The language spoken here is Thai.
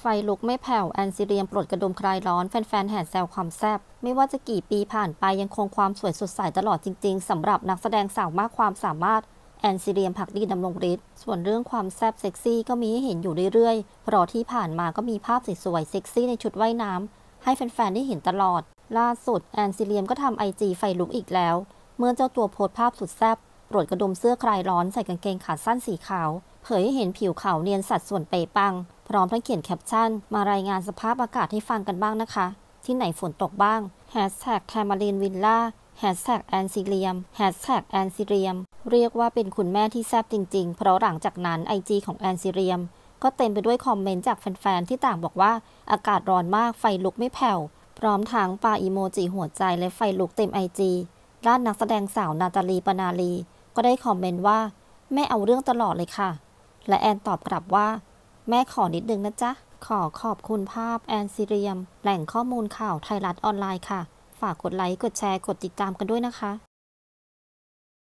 ไฟลุกไม่แผ่วแอนซิเรียมปลดกระดุมคลายร้อน แฟนๆแห่แซวความแซบไม่ว่าจะกี่ปีผ่านไปยังคงความสวยสดใสตลอดจริงๆสำหรับนักแสดงสาวมากความสามารถ แอนซิเรียมผักดีดำรงฤทธิ์ส่วนเรื่องความแซบเซ็กซี่ก็มีให้เห็นอยู่เรื่อยๆเพราะที่ผ่านมาก็มีภาพสวยๆเซ็กซี่ในชุดว่ายน้ำให้แฟนๆได้เห็นตลอดล่าสุดแอนซิเรียมก็ทำไอจีไฟลุกอีกแล้วเมื่อเจ้าตัวโพสภาพสุดแซบปลดกระดุมเสื้อคลายร้อนใส่กางเกงขาสั้นสีขาว เผยให้เห็นผิวขาวเนียนสัดส่วนเปปังพร้อมทั้งเขียนแคปชั่นมารายงานสภาพอากาศให้ฟังกันบ้างนะคะ ที่ไหนฝนตกบ้างแฮชแท็กแคมารีนวิลล่าแฮชแท็กแอนซิเรียมแฮชแท็กแอนซิเรียมเรียกว่าเป็นคุณแม่ที่แซ่บจริงๆ เพราะหลังจากนั้นไอจีของแอนซิเรียมก็เต็มไปด้วยคอมเมนต์จากแฟนๆที่ต่างบอกว่า อากาศร้อนมากไฟลุกไม่แผ่ว พร้อมทั้งปาอีโมจิหัวใจและไฟลุกเต็มไอจีด้านนักแสดงสาวนาตาลีปนาลี ก็ได้คอมเมนต์ว่าไม่เอาเรื่องตลอดเลยค่ะ และแอนตอบกลับว่าแม่ขอนิดนึงนะจ๊ะ ขอขอบคุณภาพแอนซิเรียม แหล่งข้อมูลข่าวไทยรัฐออนไลน์ค่ะ ฝากกดไลค์ กดแชร์ กดติดตามกันด้วยนะคะ